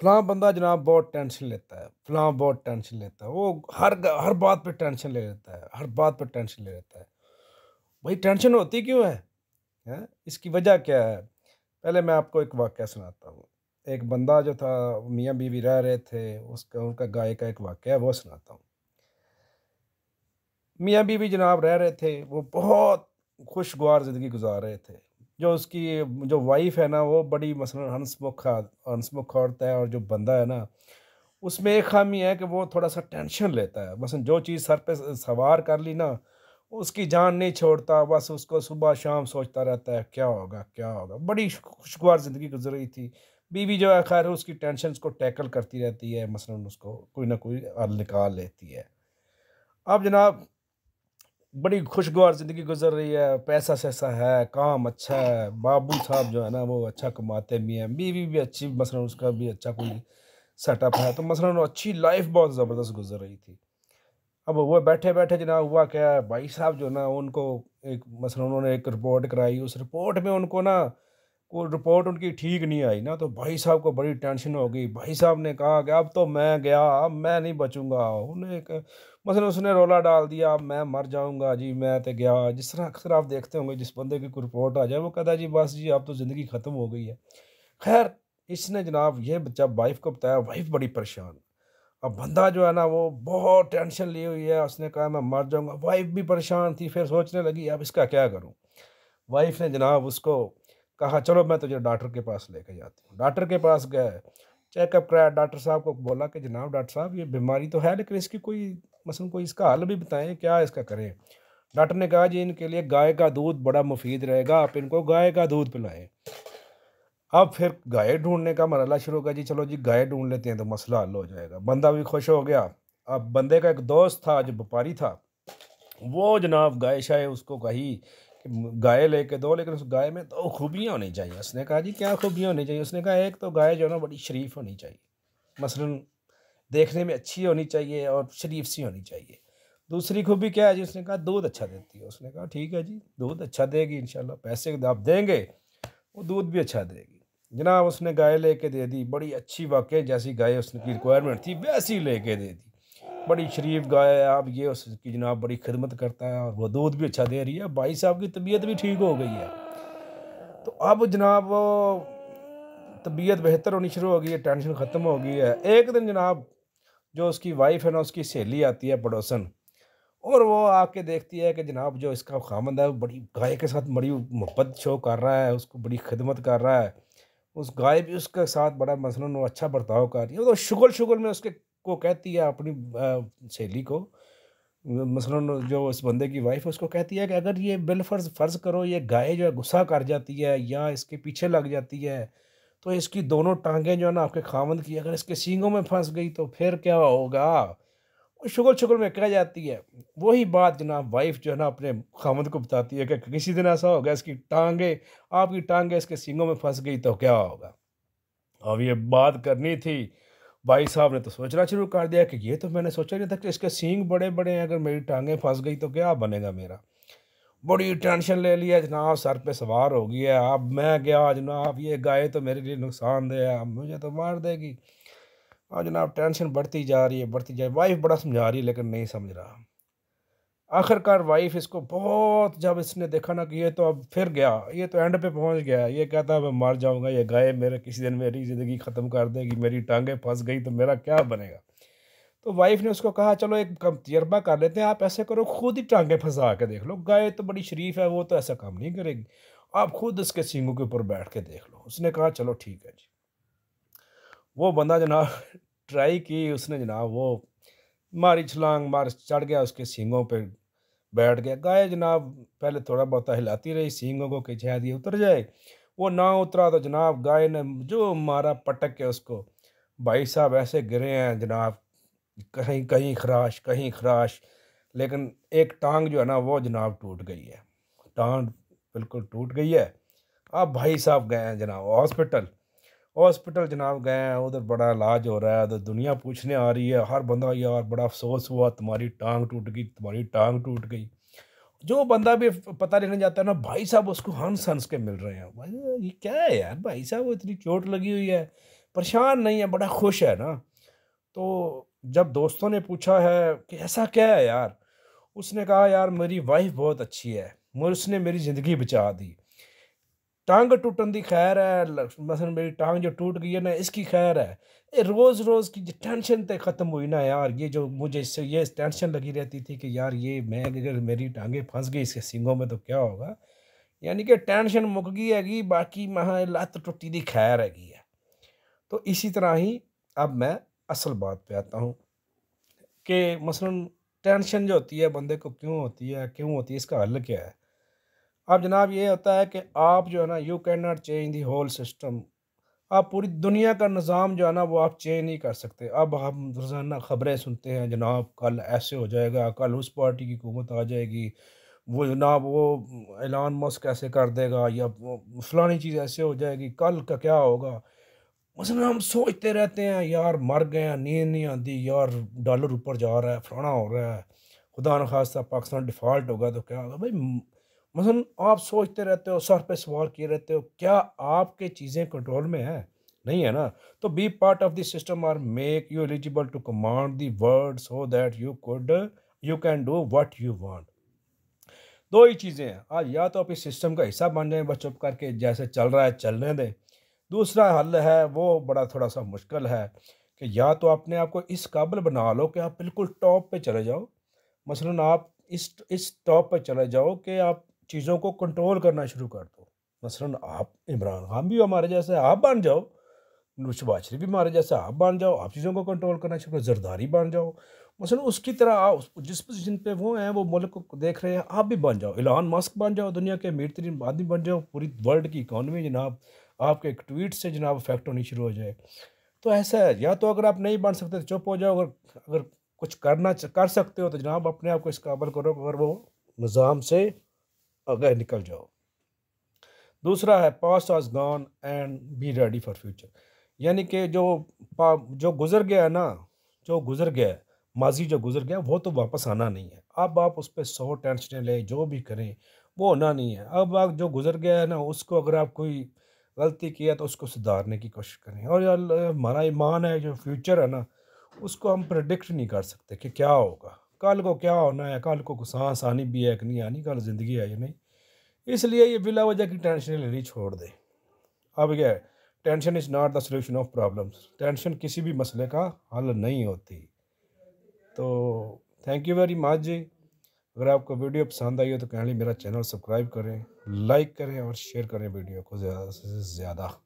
फलां बंदा जनाब बहुत टेंशन लेता है फलां बहुत टेंशन लेता है वो हर हर बात पे टेंशन ले लेता है हर बात पे टेंशन ले लेता है भाई टेंशन होती क्यों है, है? इसकी वजह क्या है पहले मैं आपको एक वाक्य सुनाता हूँ एक बंदा जो था मियाँ बीवी रह रहे थे उसका उनका गाय का एक वाक्य है वो सुनाता हूँ मियाँ बीवी जनाब रह रहे थे वो बहुत खुशगवार ज़िंदगी गुजार रहे थे जो उसकी जो वाइफ है ना वो बड़ी मसलन हंसमुख हंसमुख औरत है और जो बंदा है ना उसमें एक खामी है कि वो थोड़ा सा टेंशन लेता है मसलन जो चीज़ सर पे सवार कर ली ना उसकी जान नहीं छोड़ता बस उसको सुबह शाम सोचता रहता है क्या होगा क्या होगा बड़ी खुशगवार ज़िंदगी गुजर रही थी बीवी जो है खैर उसकी टेंशन को टैकल करती रहती है मसलन उसको कोई ना कोई हल निकाल लेती है अब जनाब बड़ी खुशगवार ज़िंदगी गुजर रही है पैसा सैसा है काम अच्छा है बाबू साहब जो है ना वो अच्छा कमाते भी हैं बीवी भी अच्छी मसलन उसका भी अच्छा कोई सेटअप है तो मसलन अच्छी लाइफ बहुत ज़बरदस्त गुजर रही थी अब वो बैठे बैठे जना हुआ क्या भाई साहब जो ना उनको एक मसलन उन्होंने एक रिपोर्ट कराई उस रिपोर्ट में उनको ना वो रिपोर्ट उनकी ठीक नहीं आई ना तो भाई साहब को बड़ी टेंशन हो गई भाई साहब ने कहा कि अब तो मैं गया अब मैं नहीं बचूंगा उन्हें एक मसलन उसने रोला डाल दिया मैं मर जाऊंगा जी मैं तो गया जिस तरह अक्सर आप देखते होंगे जिस बंदे की कोई रिपोर्ट आ जाए वो कहता जी बस जी आप तो ज़िंदगी ख़त्म हो गई है खैर इसने जनाब ये बच्चा वाइफ को बताया वाइफ बड़ी परेशान अब बंदा जो है ना वो बहुत टेंशन ली हुई है उसने कहा मैं मर जाऊँगा वाइफ भी परेशान थी फिर सोचने लगी अब इसका क्या करूँ वाइफ ने जनाब उसको कहा चलो मैं तुझे डॉक्टर के पास लेके जाती हूँ डॉक्टर के पास गए चेकअप कराया डॉक्टर साहब को बोला कि जनाब डॉक्टर साहब ये बीमारी तो है लेकिन इसकी कोई मसलन कोई इसका हल भी बताएं क्या इसका करें डॉक्टर ने कहा जी इनके लिए गाय का दूध बड़ा मुफीद रहेगा आप इनको गाय का दूध पिलाएं अब फिर गाय ढूंढने का मरला शुरू होगा जी चलो जी गाय ढूंढ लेते हैं तो मसला हल हो जाएगा बंदा भी खुश हो गया अब बंदे का एक दोस्त था जो व्यापारी था वो जनाब गाय शाय उसको कही कि गाय लेके दो लेकिन उस गाय में दो खूबियाँ होनी चाहिए उसने कहा जी क्या खूबियाँ होनी चाहिए उसने कहा एक तो गाय जो है ना बड़ी शरीफ होनी चाहिए मसलन देखने में अच्छी होनी चाहिए और शरीफ सी होनी चाहिए दूसरी खूबी क्या है जी उसने कहा दूध अच्छा देती है उसने कहा ठीक है जी दूध अच्छा देगी इन पैसे तो आप देंगे वो दूध भी अच्छा देगी जनाब उसने गाय लेके दे दी बड़ी अच्छी वाकई जैसी गाय उसकी रिक्वायरमेंट थी वैसी लेके दे दी बड़ी शरीफ गाय है आप ये उसकी जनाब बड़ी खिदमत करता है और वो दूध भी अच्छा दे रही है भाई साहब की तबीयत भी ठीक हो गई है तो अब जनाब तबीयत बेहतर होनी शुरू हो गई है टेंशन ख़त्म हो गई है एक दिन जनाब जो उसकी वाइफ है ना उसकी सहेली आती है पड़ोसन और वो आके देखती है कि जनाब जो इसका खामंद है वो बड़ी गाय के साथ बड़ी मोहब्बत शो कर रहा है उसको बड़ी खिदमत कर रहा है उस गाय भी उसके साथ बड़ा मसलन वो अच्छा बर्ताव कर रही है तो शुगल शुगल में उसके को कहती है अपनी सहेली को मसलन जो उस बंदे की वाइफ उसको कहती है कि अगर ये बिलफर्ज फ़र्ज़ करो ये गाय जो है गुस्सा कर जाती है या इसके पीछे लग जाती है तो इसकी दोनों टांगें जो है ना आपके खामंद की अगर इसके सींगों में फंस गई तो फिर क्या होगा शुगल शुगल में कह जाती है वही बात जना वाइफ जो है ना अपने खामद को बताती है कि किसी दिन ऐसा होगा इसकी टांगे आपकी टांगे इसके सींगों में फंस गई तो क्या होगा अब ये बात करनी थी भाई साहब ने तो सोचना शुरू कर दिया कि ये तो मैंने सोचा नहीं था कि इसके सींग बड़े बड़े हैं अगर मेरी टांगें फंस गई तो क्या बनेगा मेरा बड़ी टेंशन ले लिया जनाब सर पे सवार हो गई है अब मैं गया जनाब ये गाय तो मेरे लिए दे है मुझे तो मार देगी और जनाब टेंशन बढ़ती जा रही है बढ़ती जा रही वाइफ बड़ा समझा रही है लेकिन नहीं समझ रहा आखिरकार वाइफ इसको बहुत जब इसने देखा ना कि ये तो अब फिर गया ये तो एंड पे पहुंच गया ये कहता मैं मर जाऊंगा ये गाय मेरे किसी दिन मेरी ज़िंदगी ख़त्म कर देगी मेरी टांगें फंस गई तो मेरा क्या बनेगा तो वाइफ ने उसको कहा चलो एक कम तजर्बा कर लेते हैं आप ऐसे करो खुद ही टांगे फंसा के देख लो गाय तो बड़ी शरीफ है वो तो ऐसा काम नहीं करेगी आप खुद उसके सींगों के ऊपर बैठ के देख लो उसने कहा चलो ठीक है जी वो बंदा जनाब ट्राई की उसने जनाब वो मारी छलांग मार चढ़ गया उसके सींगों पर बैठ गया गाय जनाब पहले थोड़ा बहुत हिलाती रही सींगों को कि शायद ये उतर जाए वो ना उतरा तो जनाब गाय ने जो मारा पटक के उसको भाई साहब ऐसे गिरे हैं जनाब कहीं कहीं खराश कहीं खराश लेकिन एक टांग जो है ना वो जनाब टूट गई है टांग बिल्कुल टूट गई है अब भाई साहब गए हैं जनाब हॉस्पिटल हॉस्पिटल जनाब गए हैं उधर बड़ा इलाज हो रहा है उधर दुनिया पूछने आ रही है हर बंदा यार बड़ा अफसोस हुआ तुम्हारी टांग टूट गई तुम्हारी टांग टूट गई जो बंदा भी पता लेने जाता है ना भाई साहब उसको हंस हंस के मिल रहे हैं भाई ये क्या है यार भाई साहब इतनी चोट लगी हुई है परेशान नहीं है बड़ा खुश है ना तो जब दोस्तों ने पूछा है कि ऐसा क्या है यार उसने कहा यार मेरी वाइफ बहुत अच्छी है मुझे उसने मेरी ज़िंदगी बचा दी टांग टूटन की खैर है मसलन मेरी टांग जो टूट गई है ना इसकी खैर है ये रोज़ रोज़ की जो टेंशन तो ख़त्म हुई ना यार ये जो मुझे इससे ये टेंशन लगी रहती थी कि यार ये मैं अगर मेरी टांगे फंस गई इसके सिंगों में तो क्या होगा यानी कि टेंशन मुक गई हैगी बाकी महा लत टुटी दी खैर हैगी है तो इसी तरह ही अब मैं असल बात पे आता हूँ कि मसलन टेंशन जो होती है बंदे को क्यों होती है क्यों होती है इसका हल क्या है अब जनाब ये होता है कि आप जो है ना you can not change the whole system आप पूरी दुनिया का निज़ाम जो है ना वो आप चेंज नहीं कर सकते अब हम रोज़ाना ख़बरें सुनते हैं जनाब कल ऐसे हो जाएगा कल उस पार्टी की हुकूमत आ जाएगी वो जनाब वो एलान मस्क ऐसे कर देगा या फलानी चीज़ ऐसे हो जाएगी कल का क्या होगा मसलन हम सोचते रहते हैं यार मर गए हैं नींद नहीं आती यार डॉलर ऊपर जा रहा है फलाना हो रहा है खुदा न खास्ता पाकिस्तान डिफ़ॉल्ट होगा तो क्या होगा भाई मसलन मतलब आप सोचते रहते हो सर पे सवाल किए रहते हो क्या आपके चीज़ें कंट्रोल में है नहीं है ना तो be part of the system or make you eligible to command the world so that you could you can do what you want दो ही चीज़ें हैं आज या तो आप इस सिस्टम का हिस्सा बन जाएं बस चुप करके जैसे चल रहा है चलने दें दूसरा हल है वो बड़ा थोड़ा सा मुश्किल है कि या तो अपने आप को इस काबिल बना लो कि आप बिल्कुल टॉप पे चले जाओ मसलन आप इस इस टॉप पे चले जाओ कि आप चीज़ों को कंट्रोल करना शुरू कर दो मसलन आप इमरान खान भी हमारे जैसे आप बन जाओ नुशबाज शरीफ भी हमारे जैसे आप बन जाओ आप चीज़ों को कंट्रोल करना शुरू करो जरदारी बन जाओ मसलन उसकी तरह आप जिस पोजीशन पर वो हैं वो मुल्क को देख रहे हैं आप भी बन जाओ एलान मस्क बन जाओ दुनिया के अमीर तरीन आदमी बन जाओ पूरी वर्ल्ड की इकानमी जनाब आपके एक ट्वीट से जनाब अफेक्ट होनी शुरू हो जाए तो ऐसा है या तो अगर आप नहीं बन सकते तो चुप हो जाओ अगर अगर कुछ करना कर सकते हो तो जनाब अपने आप को इस काबल करो अगर वो निज़ाम से अगर निकल जाओ दूसरा है past has gone and be ready for future यानी कि जो जो गुज़र गया है ना जो गुज़र गया है माजी जो गुज़र गया वो तो वापस आना नहीं है अब आप उस पर सौ टेंशनें लें जो भी करें वो होना नहीं है अब आप जो गुज़र गया है ना उसको अगर आप कोई गलती की है तो उसको सुधारने की कोशिश करें और यार हमारा ईमान है जो फ्यूचर है ना उसको हम प्रडिक्ट नहीं कर सकते कि क्या होगा कल को क्या होना है कल को सांस आनी भी है कि नहीं आनी कल ज़िंदगी है या नहीं इसलिए ये बिला वजह की टेंशन लेनी छोड़ दें अब क्या है tension is not the solution of problems tension किसी भी मसले का हल नहीं होती तो थैंक यू वेरी मच जी अगर आपको वीडियो पसंद आई हो तो कहली मेरा चैनल सब्सक्राइब करें लाइक करें और शेयर करें वीडियो को ज़्यादा से ज़्यादा